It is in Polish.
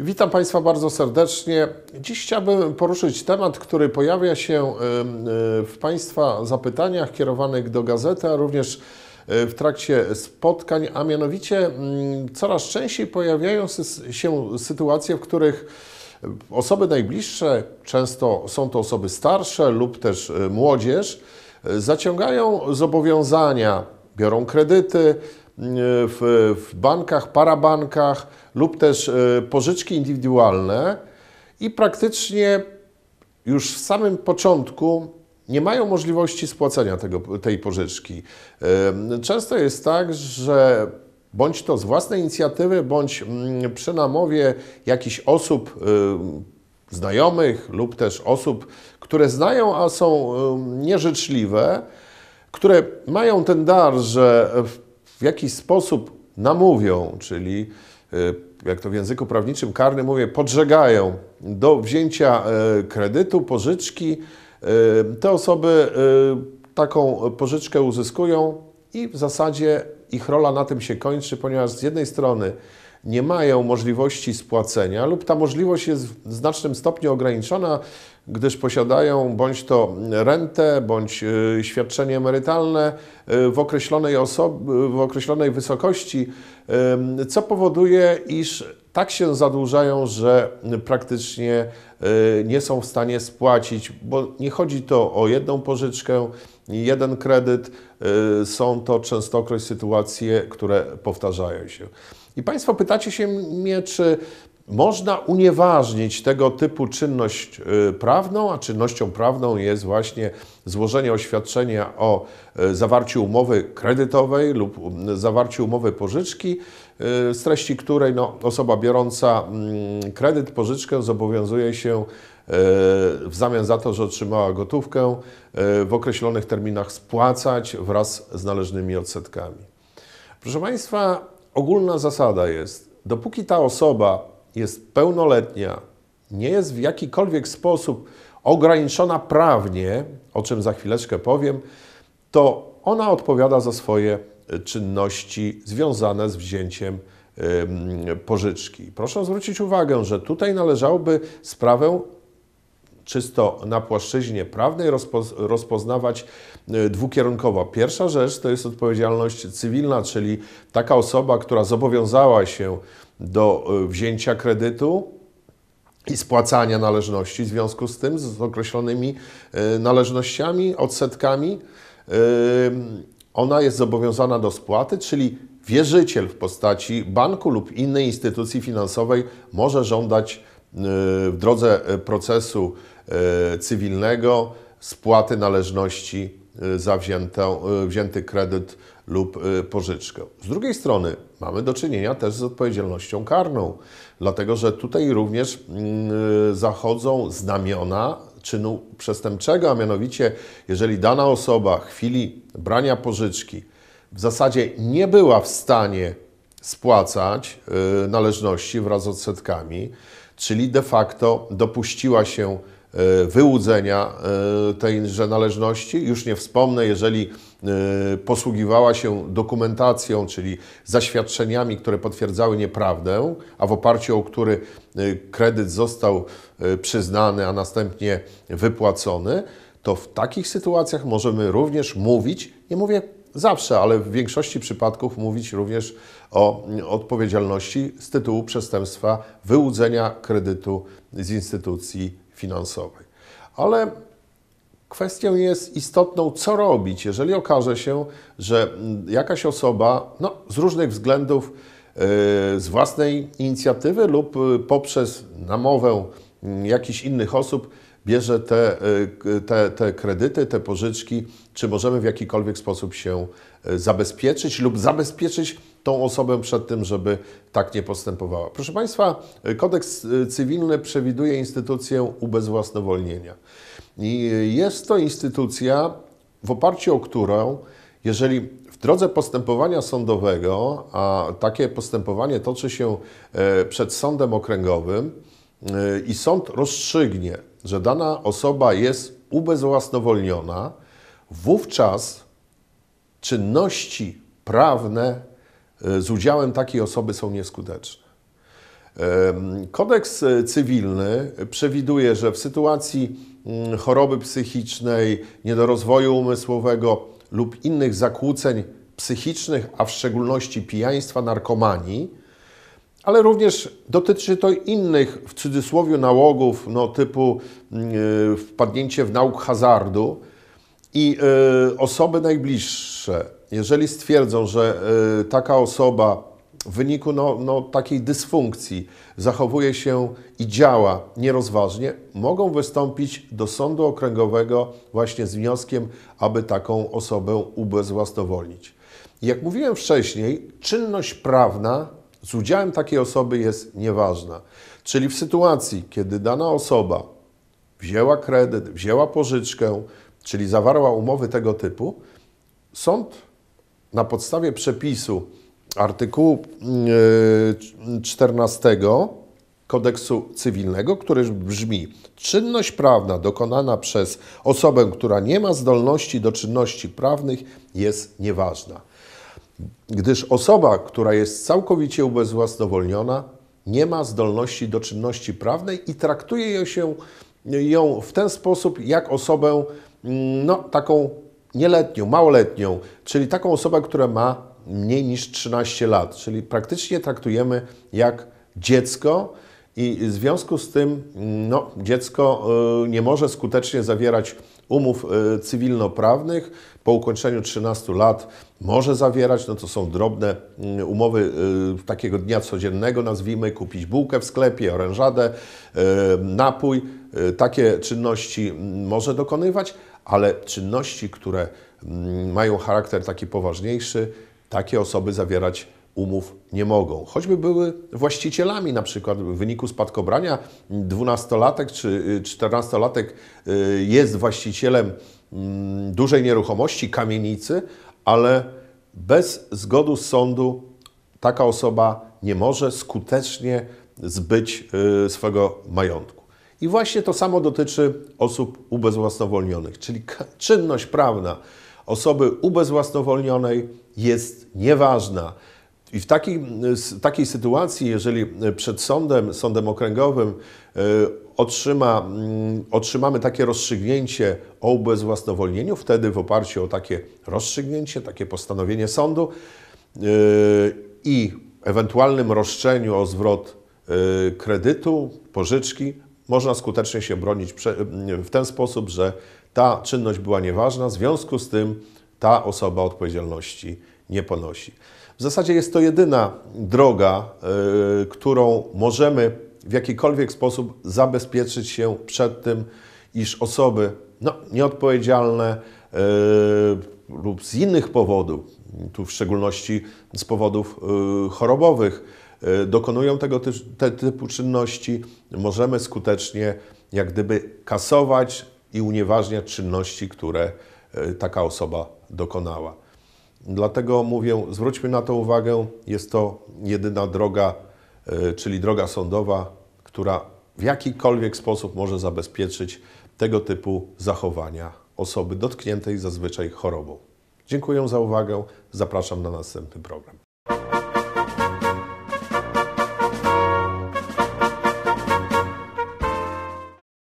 Witam Państwa bardzo serdecznie. Dziś chciałbym poruszyć temat, który pojawia się e, w Państwa zapytaniach kierowanych do gazety, a również e, w trakcie spotkań, a mianowicie mm, coraz częściej pojawiają się sytuacje, w których osoby najbliższe, często są to osoby starsze lub też e, młodzież, zaciągają zobowiązania, biorą kredyty, w, w bankach, parabankach lub też e, pożyczki indywidualne i praktycznie już w samym początku nie mają możliwości spłacenia tego, tej pożyczki. E, często jest tak, że bądź to z własnej inicjatywy, bądź mm, przy namowie jakichś osób e, znajomych lub też osób, które znają, a są nieżyczliwe, które mają ten dar, że w jakiś sposób namówią, czyli e, jak to w języku prawniczym karnym mówię, podżegają do wzięcia e, kredytu, pożyczki. E, te osoby taką pożyczkę uzyskują i w zasadzie ich rola na tym się kończy, ponieważ z jednej strony nie mają możliwości spłacenia lub ta możliwość jest w znacznym stopniu ograniczona, gdyż posiadają bądź to rentę, bądź y, świadczenie emerytalne y, w określonej, w określonej wysokości, co powoduje, iż tak się zadłużają, że praktycznie y, nie są w stanie spłacić, bo nie chodzi to o jedną pożyczkę, jeden kredyt, są to częstokroć sytuacje, które powtarzają się. I Państwo pytacie się mnie, czy można unieważnić tego typu czynność y, prawną, a czynnością prawną jest właśnie złożenie oświadczenia o y, zawarciu umowy kredytowej lub zawarciu umowy pożyczki, y, z treści której no, osoba biorąca mm, kredyt, pożyczkę zobowiązuje się w zamian za to, że otrzymała gotówkę, w określonych terminach spłacać wraz z należnymi odsetkami. Proszę Państwa, ogólna zasada jest, dopóki ta osoba jest pełnoletnia, nie jest w jakikolwiek sposób ograniczona prawnie, o czym za chwileczkę powiem, to ona odpowiada za swoje e, czynności związane z wzięciem pożyczki. Proszę zwrócić uwagę, że tutaj należałoby sprawę czysto na płaszczyźnie prawnej rozpoznawać y, dwukierunkowo. Pierwsza rzecz to jest odpowiedzialność cywilna, czyli taka osoba, która zobowiązała się do y, wzięcia kredytu, i spłacania należności w związku z tym, z określonymi y, należnościami, odsetkami. Ona jest zobowiązana do spłaty, czyli wierzyciel w postaci banku lub innej instytucji finansowej może żądać w drodze e, procesu e, cywilnego spłaty należności e, za wzięty kredyt lub pożyczkę. Z drugiej strony mamy do czynienia też z odpowiedzialnością karną, dlatego że tutaj również mm, zachodzą znamiona czynu przestępczego, a mianowicie jeżeli dana osoba w chwili brania pożyczki w zasadzie nie była w stanie spłacać y, należności wraz z odsetkami, czyli de facto dopuściła się y, wyłudzenia y, tejże należności. Już nie wspomnę, jeżeli posługiwała się dokumentacją, czyli zaświadczeniami, które potwierdzały nieprawdę, a w oparciu o który kredyt został przyznany, a następnie wypłacony, to w takich sytuacjach możemy również mówić, nie mówię zawsze, ale w większości przypadków mówić również o odpowiedzialności z tytułu przestępstwa wyłudzenia kredytu z instytucji finansowej. Ale kwestią jest istotną, co robić, jeżeli okaże się, że jakaś osoba no, z różnych względów, e, z własnej inicjatywy lub e, poprzez namowę jakichś innych osób, bierze te, y, te, te kredyty, te pożyczki, czy możemy w jakikolwiek sposób się y, zabezpieczyć lub zabezpieczyć tą osobę przed tym, żeby tak nie postępowała. Proszę Państwa, y, kodeks cywilny przewiduje instytucję ubezwłasnowolnienia. I jest to instytucja, w oparciu o którą, jeżeli w drodze postępowania sądowego, a takie postępowanie toczy się e, przed sądem okręgowym, i sąd rozstrzygnie że dana osoba jest ubezwłasnowolniona, wówczas czynności prawne e, z udziałem takiej osoby są nieskuteczne. Kodeks e, cywilny przewiduje, że w sytuacji mm, choroby psychicznej, niedorozwoju umysłowego lub innych zakłóceń psychicznych, a w szczególności pijaństwa, narkomanii, ale również dotyczy to innych, w cudzysłowie, nałogów, no, typu yy, wpadnięcie w nauk hazardu. I yy, osoby najbliższe, jeżeli stwierdzą, że yy, taka osoba w wyniku no, no, takiej dysfunkcji zachowuje się i działa nierozważnie, mogą wystąpić do sądu okręgowego właśnie z wnioskiem, aby taką osobę ubezwłasnowolnić. Jak mówiłem wcześniej, czynność prawna z udziałem takiej osoby jest nieważna. Czyli w sytuacji, kiedy dana osoba wzięła kredyt, wzięła pożyczkę, czyli zawarła umowy tego typu, sąd na podstawie przepisu artykułu 14 yy, kodeksu cywilnego, który brzmi: Czynność prawna dokonana przez osobę, która nie ma zdolności do czynności prawnych, jest nieważna gdyż osoba, która jest całkowicie ubezwłasnowolniona, nie ma zdolności do czynności prawnej i traktuje ją, się, ją w ten sposób jak osobę mm, no, taką nieletnią, małoletnią, czyli taką osobę, która ma mniej niż 13 lat, czyli praktycznie traktujemy jak dziecko, i w związku z tym no, dziecko y, nie może skutecznie zawierać umów y, cywilnoprawnych. Po ukończeniu 13 lat może zawierać, no to są drobne mm, umowy y, takiego dnia codziennego, nazwijmy, kupić bułkę w sklepie, orężadę, napój. Takie czynności mm, może dokonywać, ale czynności, które mm, mają charakter taki poważniejszy, takie osoby zawierać umów nie mogą. Choćby były właścicielami, na przykład w wyniku spadkobrania dwunastolatek czy y, czternastolatek y, jest właścicielem mm, dużej nieruchomości, kamienicy, ale bez zgody sądu taka osoba nie może skutecznie zbyć y, swego majątku. I właśnie to samo dotyczy osób ubezwłasnowolnionych, czyli czynność prawna osoby ubezwłasnowolnionej jest nieważna. I w takiej, takiej sytuacji, jeżeli e, przed sądem, sądem okręgowym e, otrzyma, mm, otrzymamy takie rozstrzygnięcie o ubezwłasnowolnieniu, wtedy w oparciu o takie rozstrzygnięcie, takie postanowienie sądu e, i ewentualnym roszczeniu o zwrot kredytu, pożyczki, można skutecznie się bronić w ten sposób, że ta czynność była nieważna, w związku z tym ta osoba odpowiedzialności nie ponosi. W zasadzie jest to jedyna droga, y, którą możemy w jakikolwiek sposób zabezpieczyć się przed tym, iż osoby no, nieodpowiedzialne y, lub z innych powodów, tu w szczególności z powodów y, chorobowych, dokonują tego ty te typu czynności, możemy skutecznie jak gdyby kasować i unieważniać czynności, które taka osoba dokonała. Dlatego mówię, zwróćmy na to uwagę, jest to jedyna droga, e, czyli droga sądowa, która w jakikolwiek sposób może zabezpieczyć tego typu zachowania osoby dotkniętej zazwyczaj chorobą. Dziękuję za uwagę, zapraszam na następny program.